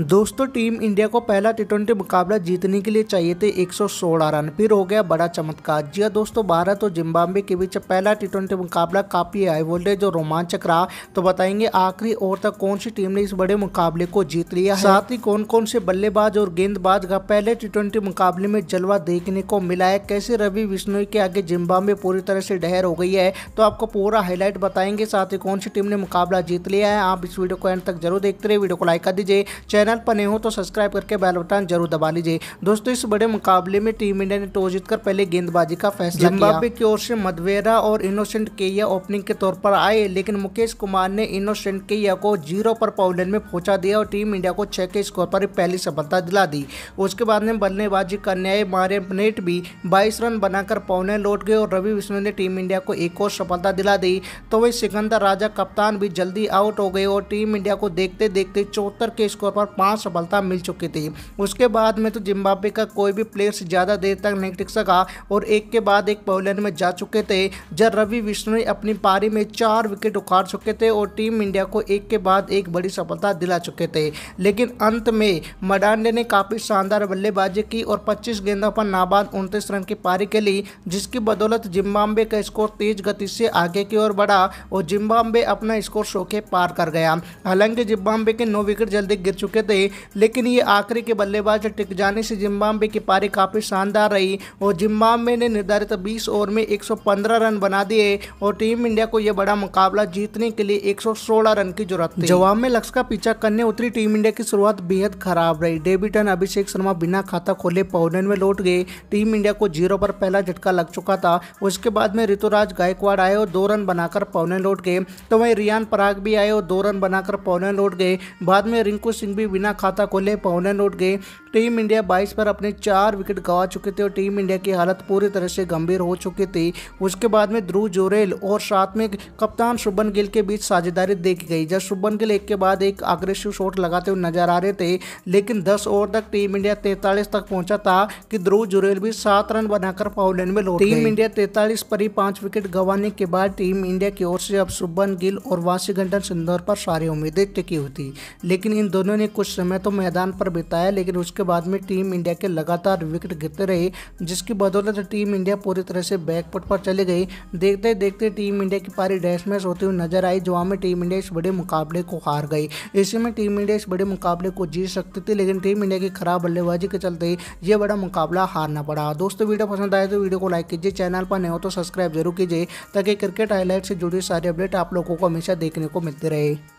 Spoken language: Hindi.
दोस्तों टीम इंडिया को पहला टी ट्वेंटी मुकाबला जीतने के लिए चाहिए थे 116 रन फिर हो गया बड़ा चमत्कार जी हाँ दोस्तों भारत और जिम्बाब्वे के बीच पहला टी ट्वेंटी मुकाबला काफ़ी हाई वोल्टेज और रोमांचक रहा तो बताएंगे आखिरी ओवर तक कौन सी टीम ने इस बड़े मुकाबले को जीत लिया है साथ ही कौन कौन से बल्लेबाज और गेंदबाज का पहले टी ट्वेंटी मुकाबले में जलवा देखने को मिला है कैसे रवि विश्नोई के आगे जिम्बाब्वे पूरी तरह से डहर हो गई है तो आपको पूरा हाईलाइट बताएंगे साथ ही कौन सी टीम ने मुकाबला जीत लिया है आप इस वीडियो को एंड तक जरूर देखते रहे वीडियो को लाइक कर दीजिए चैनल चैनल पर नए हो तो सब्सक्राइब करके बेल बटन जरूर दबा लीजिए दोस्तों इस बड़े मुकाबले में टीम इंडिया ने टॉस जीतकर पहले गेंदबाजी का फैसला जिम्बाब्वे की ओर से मदवेरा और इनोसेंट केया ओपनिंग के तौर पर आए लेकिन मुकेश कुमार ने इनोसेंट केया को जीरो पर पवेलियन में पहुंचा दिया और टीम इंडिया को छह के स्कोर पर पहली सफलता दिला दी उसके बाद में बल्लेबाजी करने आए मारे नेट भी बाईस रन बनाकर पौने लौट गए और रवि विष्णु ने टीम इंडिया को एक और सफलता दिला दी तो वही सिकंदर राजा कप्तान भी जल्दी आउट हो गए और टीम इंडिया को देखते देखते चौहत्तर के स्कोर पर पाँच सफलता मिल चुकी थी उसके बाद में तो जिम्बाब्वे का कोई भी प्लेयर्स ज़्यादा देर तक नहीं टिक सका और एक के बाद एक पवलियन में जा चुके थे जब रवि विष्णु अपनी पारी में चार विकेट उखाड़ चुके थे और टीम इंडिया को एक के बाद एक बड़ी सफलता दिला चुके थे लेकिन अंत में मडांडे ने काफ़ी शानदार बल्लेबाजी की और पच्चीस गेंदों पर नाबाद उनतीस रन की पारी के लिए जिसकी बदौलत जिम्बाब्वे का स्कोर तेज गति से आगे की ओर बढ़ा और जिम्बाब्वे अपना स्कोर शोखे पार कर गया हालांकि जिम्बाब्वे के नौ विकेट जल्दी गिर चुके थे लेकिन ये आखिरी के बल्लेबाज टिक जाने से जिम्बाब्वे की पारी काफ़ी शानदार रही और जिम्बाब्वे ने निर्धारित 20 ओवर में 115 रन बना दिए और टीम इंडिया को यह बड़ा मुकाबला जीतने के लिए 116 रन की जरूरत थी जवाब में लक्ष्य का पीछा करने उतरी टीम इंडिया की शुरुआत बेहद खराब रही डेबिटन अभिषेक शर्मा बिना खाता खोले पौधन में लौट गए टीम इंडिया को जीरो पर पहला झटका लग चुका था उसके बाद में ऋतुराज गायकवाड़ आए और दो रन बनाकर पौने लौट गए तो वहीं रियान पराग भी आए और दो रन बनाकर पौने लौट गए बाद में रिंकू सिंह भी बिना खाता खोले पौने उठ गए टीम इंडिया 22 पर अपने चार विकेट गवा चुके थे और टीम इंडिया की हालत पूरी तरह से गंभीर हो चुकी थी उसके बाद में ध्रुव जोरेल और साथ में कप्तान शुभन गिल के बीच साझेदारी देखी गई जब शुभन गिल एक के बाद एक अग्रेसिव शॉट लगाते हुए नजर आ रहे थे लेकिन दस ओवर तक टीम इंडिया तैतालीस तक पहुंचा था कि ध्रुव जुरेल भी सात रन बनाकर पावलैंड में लौट टीम इंडिया तैतालीस पर ही पांच विकेट गंवाने के बाद टीम इंडिया की ओर से अब शुभन गिल और वाशिंगटन सिंदौर पर सारी उम्मीदें टिकी हुई थी लेकिन इन दोनों ने कुछ समय तो मैदान पर बिताया लेकिन उसके उसके बाद में टीम इंडिया के लगातार विकेट गिरते रहे जिसकी बदौलत टीम इंडिया पूरी तरह से बैकपट पर चली गई देखते देखते टीम इंडिया की पारी डैश मैच होती हुई नजर आई जो में टीम इंडिया इस बड़े मुकाबले को हार गई इसी में टीम इंडिया इस बड़े मुकाबले को जीत सकती थी लेकिन टीम इंडिया की खराब बल्लेबाजी के चलते ये बड़ा मुकाबला हारना पड़ा दोस्तों वीडियो पसंद आए तो वीडियो को लाइक कीजिए चैनल पर नहीं हो तो सब्सक्राइब जरूर कीजिए ताकि क्रिकेट हाईलाइट से जुड़ी सारी अपडेट आप लोगों को हमेशा देखने को मिलती रहे